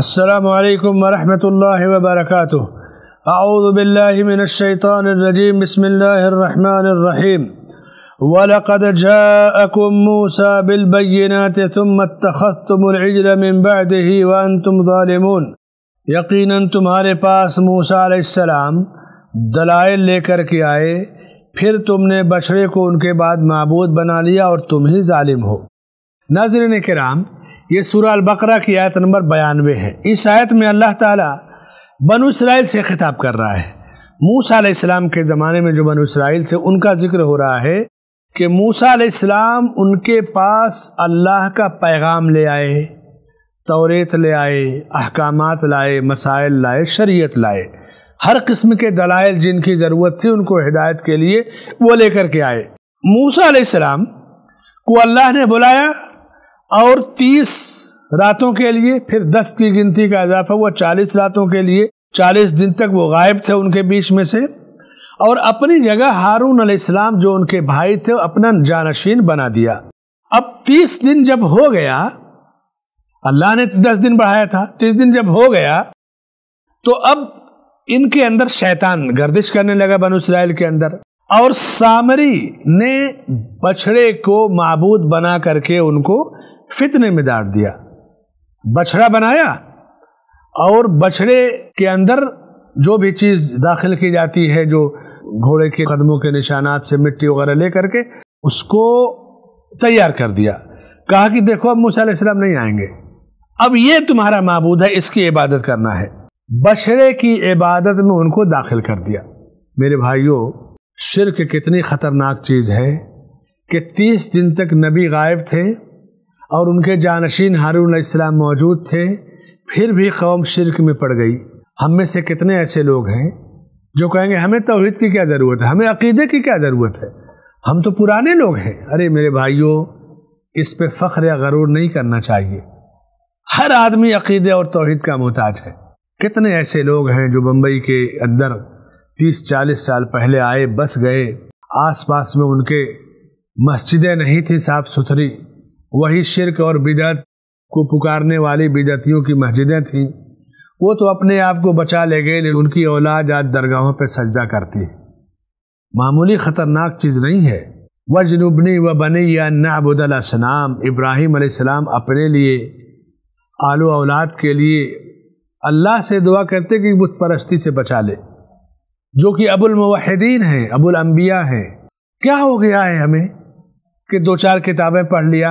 السلام عليكم ورحمة الله وبركاته أعوذ بالله من الشيطان الرجيم بسم الله الرحمن الرحيم ولقد جاءكم موسى بالبينات ثم اتخذتم العجل من بعده وأنتم ظالمون يقينا موسى عليه السلام دلائل لے کر کے آئے پھر تم نے तुमने کو ان کے بعد معبود بنا لیا اور تم ہی ظالم ہو ناظرین کرام ये सूरह अल-बकरा की आयत नंबर बयानवे है इस आयत में अल्लाह ताला बनु इसराइल से खिताब कर रहा है मूसा इस्लाम के ज़माने में जो बनु इसराइल थे उनका जिक्र हो रहा है कि मूसा अलैहिस्सलाम उनके पास अल्लाह का पैगाम ले आए तोरेत ले आए अहकाम लाए मसाइल लाए शरीयत लाए हर किस्म के दलाइल जिनकी ज़रूरत थी उनको हिदायत के लिए वो लेकर के आए मूसा अलैहिस्सलाम को अल्लाह ने बुलाया और तीस रातों के लिए फिर दस की गिनती का इजाफा हुआ चालीस रातों के लिए चालीस दिन तक वो गायब थे उनके बीच में से और अपनी जगह हारून इस्लाम जो उनके भाई थे अपना जानशीन बना दिया अब तीस दिन जब हो गया अल्लाह ने दस दिन बढ़ाया था तीस दिन जब हो गया तो अब इनके अंदर शैतान गर्दिश करने लगा बन इसराइल के अंदर और सामरी ने बछड़े को मबूद बना करके उनको फितने में डाल दिया बछड़ा बनाया और बछड़े के अंदर जो भी चीज़ दाखिल की जाती है जो घोड़े के कदमों के निशानात से मिट्टी वगैरह ले करके उसको तैयार कर दिया कहा कि देखो अब मूसा मूसम नहीं आएंगे अब ये तुम्हारा मबूद है इसकी इबादत करना है बछड़े की इबादत में उनको दाखिल कर दिया मेरे भाइयों शिरक कितनी ख़तरनाक चीज़ है कि तीस दिन तक नबी गायब थे और उनके जानशीन हारून इस्लाम मौजूद थे फिर भी कौम शिरक में पड़ गई हम में से कितने ऐसे लोग हैं जो कहेंगे हमें तोहद की क्या ज़रूरत है हमें अकीदे की क्या ज़रूरत है हम तो पुराने लोग हैं अरे मेरे भाइयों इस पर फ़ख्र या गरूर नहीं करना चाहिए हर आदमी अकीदे और तोहद का मोहताज है कितने ऐसे लोग हैं जो बम्बई के अंदर तीस चालीस साल पहले आए बस गए आसपास में उनके मस्जिदें नहीं थी साफ सुथरी वही शिरक और बिदत को पुकारने वाली बिदतियों की मस्जिदें थीं वो तो अपने आप को बचा ले गए लेकिन उनकी औलाद आज दरगाहों पर सजदा करती है मामूली ख़तरनाक चीज़ नहीं है वजनुबनी व बने या नबुदलाम इब्राहिम आसमाम अपने लिए आलो औलाद के लिए अल्लाह से दुआ करते कि बुत परस्ती से बचा ले जो कि अबुल मुहिदीन हैं अबुल अम्बिया हैं क्या हो गया है हमें कि दो चार किताबें पढ़ लिया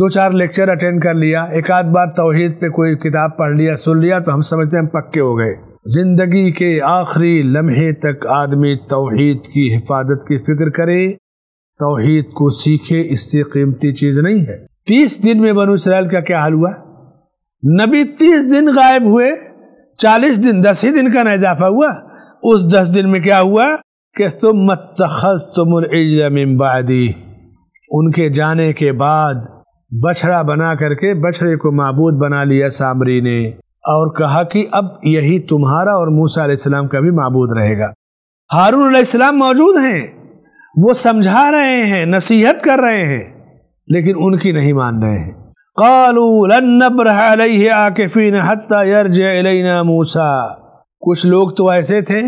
दो चार लेक्चर अटेंड कर लिया एक आध बार तोहहीद पे कोई किताब पढ़ लिया सुन लिया तो हम समझते हैं हम पक्के हो गए जिंदगी के आखिरी लम्हे तक आदमी तोहहीद की हिफाजत की फिक्र करे तोहहीद को सीखे इससे कीमती चीज़ नहीं है तीस दिन में बनु इसराइल का क्या हाल हुआ नबी तीस दिन गायब हुए चालीस दिन दस ही दिन का ना इजाफा हुआ उस दस दिन में क्या हुआ कि तुम मतखज तुमबादी उनके जाने के बाद बछड़ा बना करके बछड़े को मबूद बना लिया सामरी ने और कहा कि अब यही तुम्हारा और मूसा अलैहिस्सलाम का भी मबूद रहेगा हारून अलैहिस्सलाम मौजूद हैं वो समझा रहे हैं नसीहत कर रहे हैं लेकिन उनकी नहीं मान रहे हैं कालू लन आके फिन हत्या मूसा कुछ लोग तो ऐसे थे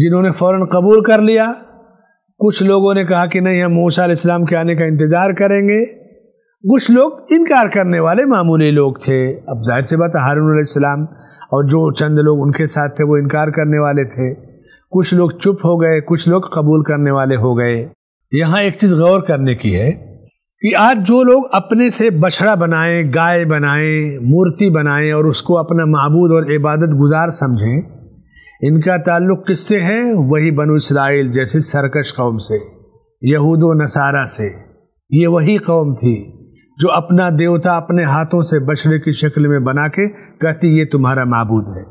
जिन्होंने फ़ौर कबूल कर लिया कुछ लोगों ने कहा कि नहीं हम मूसा इस्लाम के आने का इंतज़ार करेंगे कुछ लोग इनकार करने वाले मामूली लोग थे अब जाहिर सी बात हारून इस्लाम और जो चंद लोग उनके साथ थे वो इनकार करने वाले थे कुछ लोग चुप हो गए कुछ लोग कबूल करने वाले हो गए यहाँ एक चीज़ गौर करने की है कि आज जो लोग अपने से बछड़ा बनाएं गाय बनाएं मूर्ति बनाएं और उसको अपना मबूद और इबादत गुजार समझें इनका ताल्लुक़ किससे है वही बनु इसराइल जैसे सरकश कौम से यहूद नसारा से ये वही कौम थी जो अपना देवता अपने हाथों से बछड़े की शक्ल में बना के कहती ये तुम्हारा मबूद है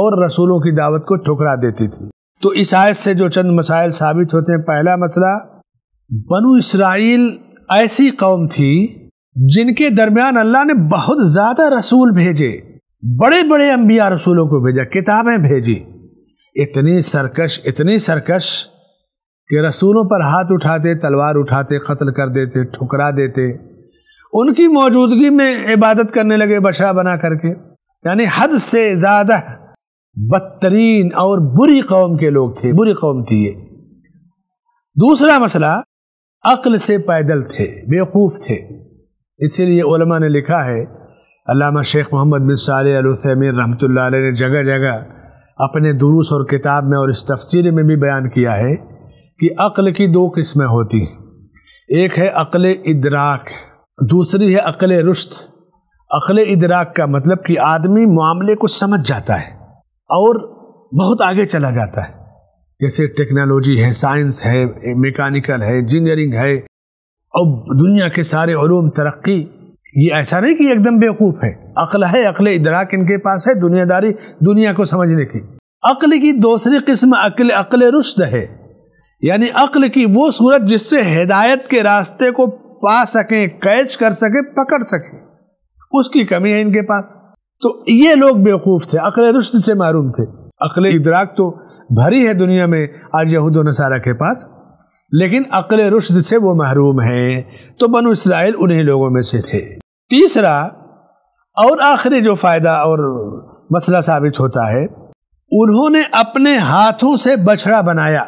और रसूलों की दावत को ठुकरा देती थी तो इस आयत से जो चंद मसाइल साबित होते हैं पहला मसला बनु इसराइल ऐसी कौम थी जिनके दरमियान अल्लाह ने बहुत ज़्यादा रसूल भेजे बड़े बड़े अम्बिया रसूलों को भेजा किताबें भेजी इतनी सरकश इतनी सरकश कि रसूलों पर हाथ उठाते तलवार उठाते कत्ल कर देते ठुकरा देते उनकी मौजूदगी में इबादत करने लगे बशरा बना करके यानी हद से ज़्यादा बदतरीन और बुरी कौम के लोग थे बुरी कौम थी ये दूसरा मसला अक्ल से पैदल थे बेवकूफ़ थे इसीलिए उलमा ने लिखा है अलामा शेख मोहम्मद बिन रहमतुल्लाह ने जगह जगह अपने दुरूस और किताब में और इस तफसीर में भी बयान किया है कि अक्ल की दो किस्में होती हैं एक है अक्ल इदराक दूसरी है अक्ल रुश्त अक्ल इदराक का मतलब कि आदमी मामले को समझ जाता है और बहुत आगे चला जाता है जैसे टेक्नोलॉजी है साइंस है मेकानिकल है इंजीनियरिंग है और दुनिया के सारे ूम तरक्की ये ऐसा नहीं कि एकदम बेवकूफ़ है अक्ल है अक्ल इदराक इनके पास है दुनियादारी दुनिया को समझने की अक्ल की दूसरी किस्म अक्ल अक्ल रुश्द है यानी अक्ल की वो सूरत जिससे हिदायत के रास्ते को पा सकें कैच कर सकें पकड़ सकें उसकी कमी है इनके पास तो ये लोग बेवकूफ़ थे अक्ल रुश्द से मरूम थे अक्ल इदराक तो भरी है दुनिया में आज यहूद नसारा के पास लेकिन अकल रुश्द से वो महरूम हैं तो बनु इसराइल उन्हीं लोगों में से थे तीसरा और आखिरी जो फ़ायदा और मसला साबित होता है उन्होंने अपने हाथों से बछड़ा बनाया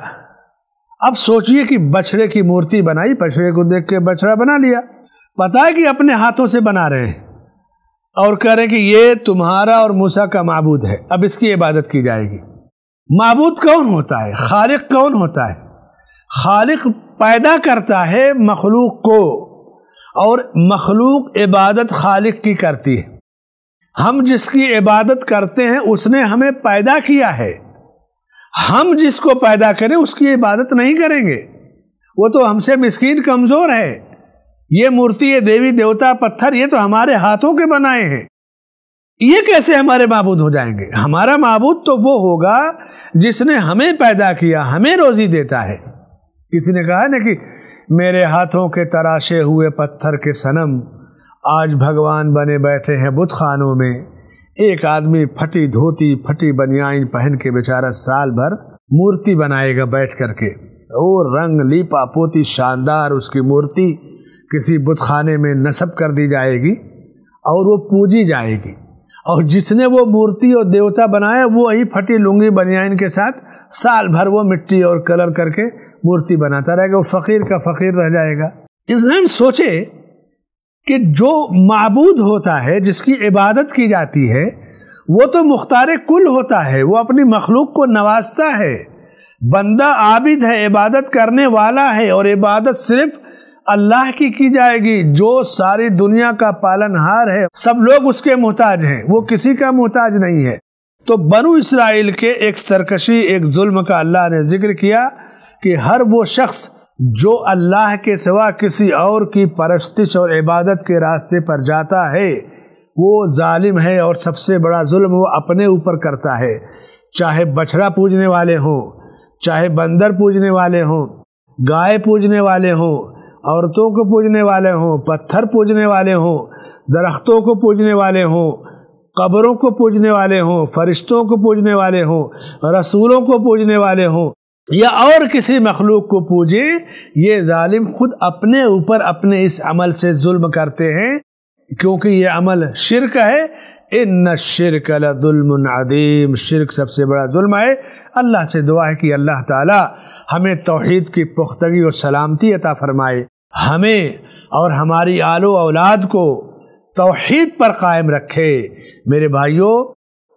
अब सोचिए कि बछड़े की मूर्ति बनाई बछड़े को देख के बछड़ा बना लिया पता है कि अपने हाथों से बना रहे हैं और कह रहे हैं कि ये तुम्हारा और मूसा का मबूद है अब इसकी इबादत की जाएगी मबूद कौन होता है खालिक कौन होता है खालिक पैदा करता है मखलूक को और मखलूक इबादत खालिक की करती है हम जिसकी इबादत करते हैं उसने हमें पैदा किया है हम जिसको पैदा करें उसकी इबादत नहीं करेंगे वो तो हमसे मिस्किन कमज़ोर है ये मूर्ति ये देवी देवता पत्थर ये तो हमारे हाथों के बनाए हैं ये कैसे हमारे माबूद हो जाएंगे हमारा माबूद तो वो होगा जिसने हमें पैदा किया हमें रोजी देता है किसी ने कहा ना कि मेरे हाथों के तराशे हुए पत्थर के सनम आज भगवान बने बैठे हैं बुत खानों में एक आदमी फटी धोती फटी बनियाइन पहन के बेचारा साल भर मूर्ति बनाएगा बैठ करके और रंग लीपा पोती शानदार उसकी मूर्ति किसी बुत खाने में नसब कर दी जाएगी और वो पूजी जाएगी और जिसने वो मूर्ति और देवता बनाया वो वही फटी लुंगी बनियाइन के साथ साल भर वो मिट्टी और कलर करके मूर्ति बनाता रहेगा वो फ़कीर का फ़कीर रह जाएगा इंसान सोचे कि जो मबूद होता है जिसकी इबादत की जाती है वो तो मुख्तार कुल होता है वो अपनी मखलूक को नवाजता है बंदा आबिद है इबादत करने वाला है और इबादत सिर्फ अल्लाह की की जाएगी जो सारी दुनिया का पालनहार है सब लोग उसके मोहताज हैं वो किसी का मोहताज नहीं है तो बनु इसराइल के एक सरकशी एक जुल्म का अल्लाह ने जिक्र किया कि हर वो शख्स जो अल्लाह के सिवा किसी और की परस्तिश और इबादत के रास्ते पर जाता है वो जालिम है और सबसे बड़ा जुल्म वो अपने ऊपर करता है चाहे बछड़ा पूजने वाले हों चाहे बंदर पूजने वाले हों गाय पूजने वाले हों औरतों को पूजने वाले हों पत्थर पूजने वाले हों दरख्तों को पूजने वाले हों कब्रों को पूजने वाले हों फरिश्तों को पूजने वाले हों रसूलों को पूजने वाले हों या और किसी मखलूक को पूजे ये जालिम खुद अपने ऊपर अपने इस अमल से जुल्म करते हैं क्योंकि ये अमल शिरक है इन शिरक अदीम शिरक सबसे बड़ा जुल्म है अल्लाह से दुआ है कि अल्लाह ताला हमें तोहद की पुख्तगी और सलामती अता फरमाए हमें और हमारी आलो औलाद को तोहद पर कायम रखे मेरे भाइयों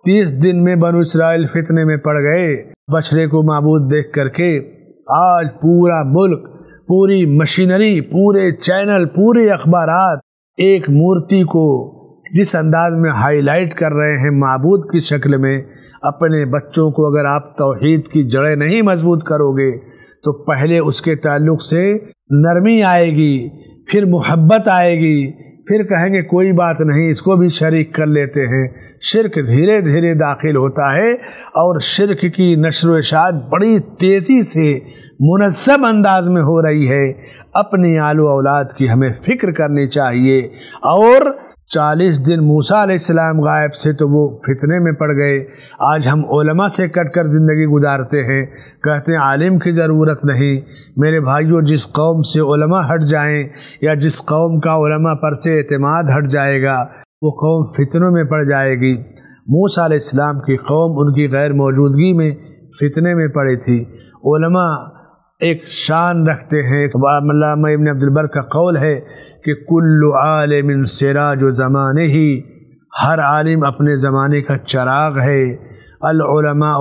तीस दिन में बनु इसराइल फितने में पड़ गए बछड़े को मबूद देख करके आज पूरा मुल्क पूरी मशीनरी पूरे चैनल पूरे अखबार एक मूर्ति को जिस अंदाज में हाईलाइट कर रहे हैं मबूद की शक्ल में अपने बच्चों को अगर आप तोहद की जड़ें नहीं मजबूत करोगे तो पहले उसके ताल्लुक से नरमी आएगी फिर मोहब्बत आएगी फिर कहेंगे कोई बात नहीं इसको भी शरीक कर लेते हैं शिरक धीरे धीरे दाखिल होता है और शिरक की नशर वशात बड़ी तेज़ी से मुनसब अंदाज में हो रही है अपनी आलो औलाद की हमें फ़िक्र करनी चाहिए और चालीस दिन मूसा आसमाम गायब से तो वो फितने में पड़ गए आज हम ओलमा से कट कर ज़िंदगी गुजारते हैं कहते हैं आलिम की ज़रूरत नहीं मेरे भाइयों जिस कौम से ओलमा हट जाएं या जिस कौम का ओलमा पर से अतमाद हट जाएगा वो कौम फितनों में पड़ जाएगी मूसा आसमाम की कौम उनकी गैर मौजूदगी में फितने में पड़ी थी ओलमा एक शान रखते हैं तो इबन अब्दुलबर का कौल है कि कुल्लु आलमिन जो ज़माने ही हर आलिम अपने ज़माने का चराग है अलमा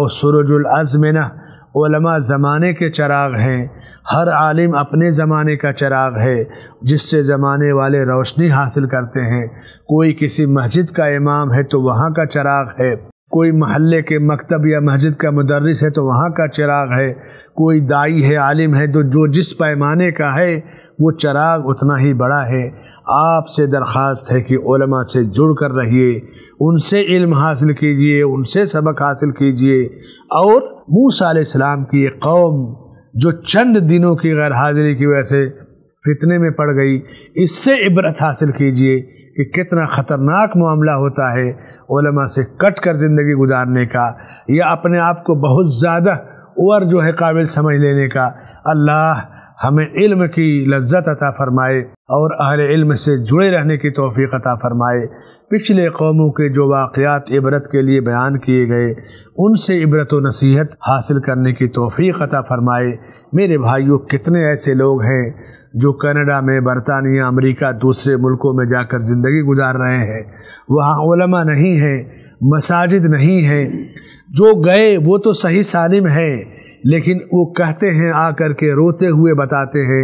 और ज़माने के चराग हैं हर आलिम अपने ज़माने का चराग है जिससे ज़माने वाले रोशनी हासिल करते हैं कोई किसी मस्जिद का इमाम है तो वहाँ का चराग है कोई महल्ले के मकतब या मस्जिद का मदरस है तो वहाँ का चिराग है कोई दाई है आलिम है तो जो जिस पैमाने का है वो चिराग उतना ही बड़ा है आपसे दरख्वास्त है कि उलमा से जुड़ कर रहिए उनसे इल्म हासिल कीजिए उनसे सबक हासिल कीजिए और मूसा सलाम की ये कौम जो चंद दिनों की गैर हाजिरी की वजह से फितने में पड़ गई इससे इबरत हासिल कीजिए कि कितना ख़तरनाक मामला होता है ओलमा से कट कर ज़िंदगी गुजारने का या अपने आप को बहुत ज़्यादा और जो है काबिल समझ लेने का अल्लाह हमें इल्म की लज्जत अता फ़रमाए और अहल इल्म से जुड़े रहने की तोफ़ी अता फ़रमाए पिछले कौमों के जो वाक़ात इबरत के लिए बयान किए गए उनसे इबरत व नसीहत हासिल करने की तोफ़ी अता फ़रमाए मेरे भाइयों कितने ऐसे लोग हैं जो कनाडा में बरतानिया अमेरिका दूसरे मुल्कों में जाकर ज़िंदगी गुजार रहे हैं वहाँ ओलमा नहीं हैं मसाजिद नहीं हैं जो गए वो तो सही सालिम हैं लेकिन वो कहते हैं आकर के रोते हुए बताते हैं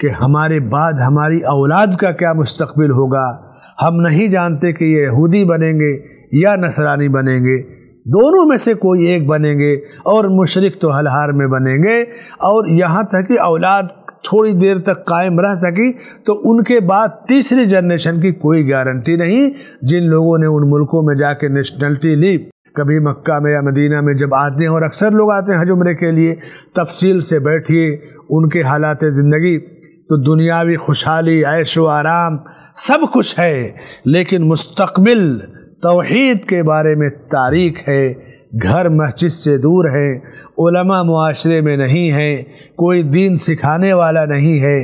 कि हमारे बाद हमारी औलाद का क्या मुस्तबिल होगा हम नहीं जानते कि ये यहूदी बनेंगे या नसरानी बनेंगे दोनों में से कोई एक बनेंगे और मुशरक तो हलहार में बनेंगे और यहाँ तक कि औलाद थोड़ी देर तक कायम रह सकी तो उनके बाद तीसरी जनरेशन की कोई गारंटी नहीं जिन लोगों ने उन मुल्कों में जाके नेशनलिटी ली कभी मक्का में या मदीना में जब आते हैं और अक्सर लोग आते हैं हज के लिए तफसील से बैठिए उनके हालात ज़िंदगी तो दुनियावी खुशहाली ऐशो आराम सब कुछ है लेकिन मुस्तकबिल तोहद के बारे में तारीख है घर मस्जिद से दूर हैं उलमा माशरे में नहीं हैं कोई दीन सिखाने वाला नहीं है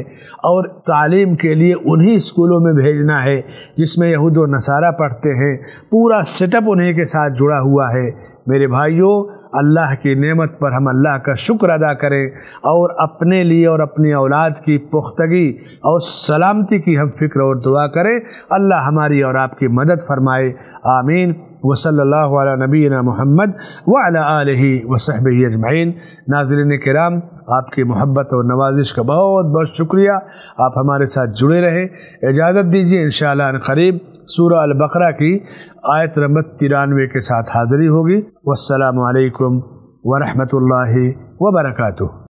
और तालीम के लिए उन्हीं स्कूलों में भेजना है जिसमें यहूद व नसारा पढ़ते हैं पूरा सेटअप उन्हीं के साथ जुड़ा हुआ है मेरे भाइयों अल्लाह की नेमत पर हम अल्लाह का शुक्र अदा करें और अपने लिए और अपनी औलाद की पुख्तगी और सलामती की हम फिक्र और दुआ करें अल्लाह हमारी और आपकी मदद फरमाए आमीन वसल्ला नबीना मोहम्मद वाली वसहब अजमाइन नाजरन कराम आपकी मोहब्बत और नवाजिश का बहुत बहुत शुक्रिया आप हमारे साथ जुड़े रहें इजाज़त दीजिए इन करीब सूर अलबकरा की आयत नंबर तिरानवे के साथ हाज़िरी होगी वालकम वरहमल वबरकू